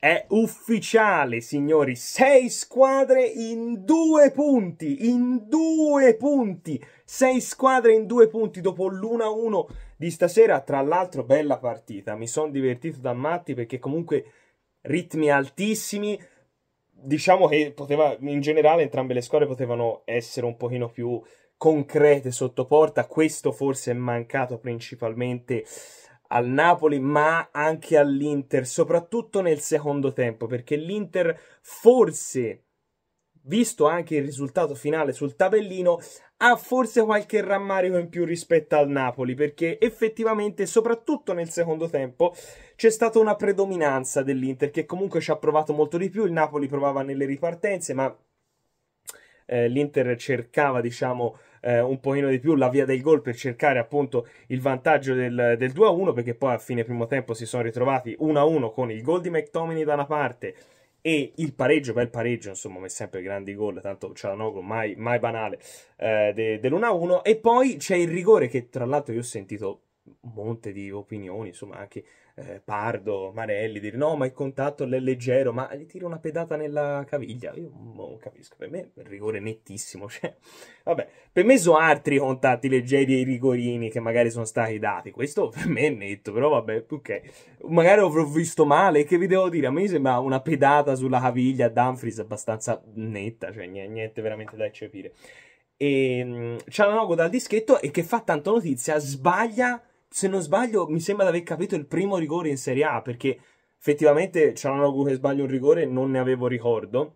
È ufficiale, signori, sei squadre in due punti, in due punti, sei squadre in due punti dopo l'1-1 di stasera, tra l'altro bella partita, mi sono divertito da matti perché comunque ritmi altissimi, diciamo che poteva, in generale entrambe le squadre potevano essere un pochino più concrete sotto porta, questo forse è mancato principalmente al Napoli ma anche all'Inter, soprattutto nel secondo tempo, perché l'Inter forse, visto anche il risultato finale sul tabellino, ha forse qualche rammarico in più rispetto al Napoli, perché effettivamente, soprattutto nel secondo tempo, c'è stata una predominanza dell'Inter che comunque ci ha provato molto di più, il Napoli provava nelle ripartenze, ma eh, l'Inter cercava, diciamo, eh, un pochino di più la via del gol per cercare appunto il vantaggio del, del 2-1 perché poi a fine primo tempo si sono ritrovati 1-1 con il gol di McTominay da una parte e il pareggio, bel pareggio, insomma, come sempre grandi gol, tanto Cialanoglu mai, mai banale, eh, de, dell'1-1 e poi c'è il rigore che tra l'altro io ho sentito un monte di opinioni, insomma, anche eh, Pardo, Manelli, dire no, ma il contatto è leggero, ma gli tiro una pedata nella caviglia. Io boh, non capisco, per me è un rigore nettissimo. Cioè, vabbè, per me sono altri contatti leggeri e rigorini che magari sono stati dati. Questo per me è netto, però vabbè, ok. Magari avrò visto male, che vi devo dire? A me sembra una pedata sulla caviglia a Dumfries abbastanza netta, cioè niente veramente da eccepire. E ehm, c'è la logo dal dischetto e che fa tanta notizia, sbaglia se non sbaglio, mi sembra di aver capito il primo rigore in Serie A, perché effettivamente Ciananogu che sbaglia un rigore non ne avevo ricordo,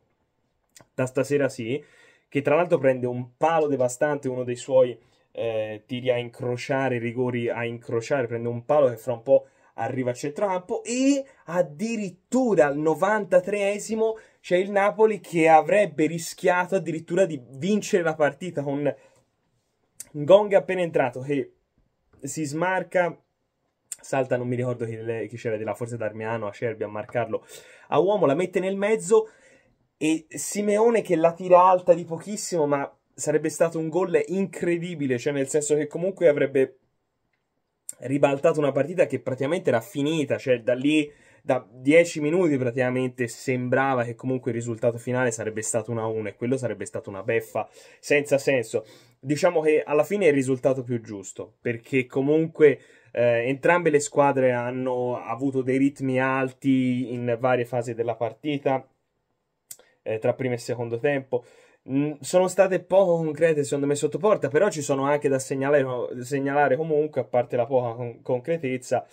da stasera sì, che tra l'altro prende un palo devastante, uno dei suoi eh, tiri a incrociare, rigori a incrociare, prende un palo che fra un po' arriva a centrocampo e addirittura al 93esimo c'è il Napoli che avrebbe rischiato addirittura di vincere la partita con Gong appena entrato che si smarca salta, non mi ricordo chi, le, chi c'era della Forza d'Armiano, a Cerbi a marcarlo a uomo, la mette nel mezzo e Simeone che la tira alta di pochissimo, ma sarebbe stato un gol incredibile, cioè nel senso che comunque avrebbe ribaltato una partita che praticamente era finita, cioè da lì da 10 minuti praticamente sembrava che comunque il risultato finale sarebbe stato 1-1 e quello sarebbe stata una beffa senza senso. Diciamo che alla fine è il risultato più giusto perché comunque eh, entrambe le squadre hanno avuto dei ritmi alti in varie fasi della partita eh, tra primo e secondo tempo sono state poco concrete secondo me sotto porta, però ci sono anche da segnalare, segnalare comunque, a parte la poca con- concretezza,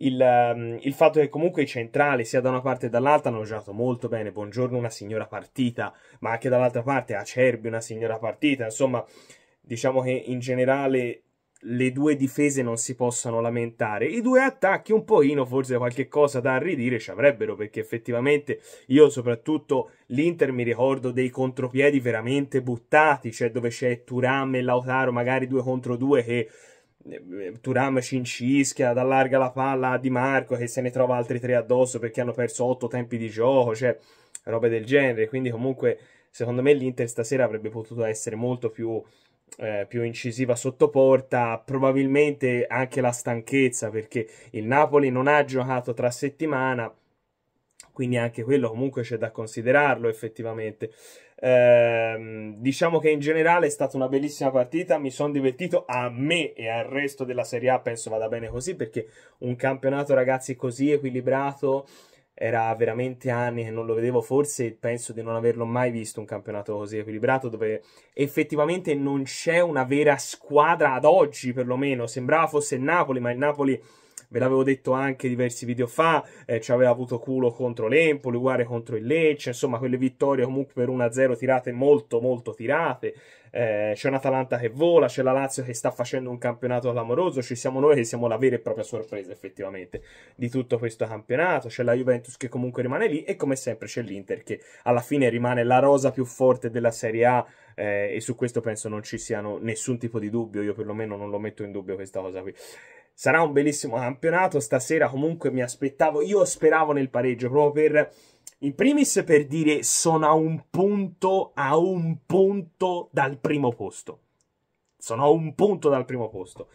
il, ehm, il, fatto che comunque i centrali, sia da una parte che dall'altra, hanno giocato molto bene. Buongiorno, una signora partita, ma anche dall'altra parte Acerbi, una signora partita. Insomma, diciamo che in generale le due difese non si possono lamentare. I due attacchi un pochino, forse qualche cosa da ridire ci avrebbero, perché effettivamente io soprattutto l'Inter mi ricordo dei contropiedi veramente buttati, cioè dove c'è Turam e Lautaro, magari due contro due che Turam ci incischia, allarga la palla a Di Marco che se ne trova altri tre addosso perché hanno perso otto tempi di gioco, cioè robe del genere. Quindi comunque secondo me l'Inter stasera avrebbe potuto essere molto più, eh, più incisiva sotto porta, probabilmente anche la stanchezza perché il Napoli non ha giocato tra settimana quindi anche quello comunque c'è da considerarlo effettivamente. Eh, diciamo che in generale è stata una bellissima partita, mi sono divertito, a me e al resto della Serie A penso vada bene così perché un campionato ragazzi così equilibrato era veramente anni che non lo vedevo, forse penso di non averlo mai visto un campionato così equilibrato dove effettivamente non c'è una vera squadra ad oggi perlomeno, sembrava fosse il Napoli ma il Napoli ve l'avevo detto anche diversi video fa, eh, ci aveva avuto culo contro l'Empoli, uguale contro il Lecce, insomma quelle vittorie comunque per 1-0 tirate molto molto tirate, eh, c'è un'Atalanta che vola, c'è la Lazio che sta facendo un campionato clamoroso, ci siamo noi che siamo la vera e propria sorpresa effettivamente di tutto questo campionato, c'è la Juventus che comunque rimane lì e come sempre c'è l'Inter che alla fine rimane la rosa più forte della Serie A eh, e su questo penso non ci siano nessun tipo di dubbio, io perlomeno non lo metto in dubbio questa cosa qui. Sarà un bellissimo campionato. Stasera comunque mi aspettavo, io speravo nel pareggio proprio per in primis per dire sono a un punto, a un punto dal primo posto. Sono a un punto dal primo posto.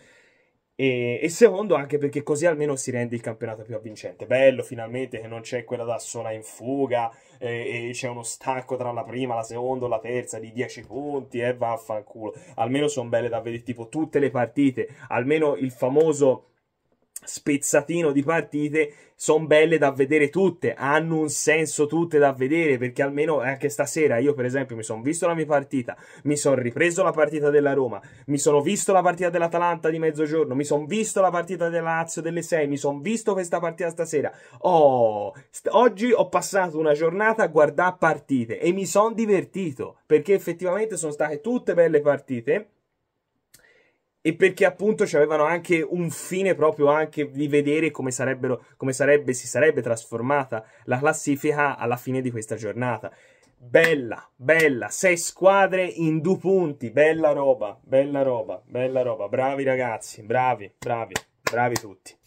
E, e, secondo anche perché così almeno si rende il campionato più avvincente. Bello finalmente che non c'è quella da sola in fuga e, e c'è uno stacco tra la prima, la seconda, la terza di 10 punti e eh, vaffanculo. Almeno sono belle da vedere tipo tutte le partite, almeno il famoso spezzatino di partite sono belle da vedere tutte, hanno un senso tutte da vedere perché almeno anche stasera io per esempio mi sono visto la mia partita, mi sono ripreso la partita della Roma, mi sono visto la partita dell'Atalanta di mezzogiorno, mi sono visto la partita della Lazio delle 6, mi sono visto questa partita stasera. Oh, st- oggi ho passato una giornata a guardare partite e mi sono divertito perché effettivamente sono state tutte belle partite e perché appunto ci avevano anche un fine proprio anche di vedere come, sarebbero come sarebbe, si sarebbe trasformata la classifica alla fine di questa giornata. Bella, bella, sei squadre in due punti, bella roba, bella roba, bella roba, bravi ragazzi, bravi, bravi, bravi tutti.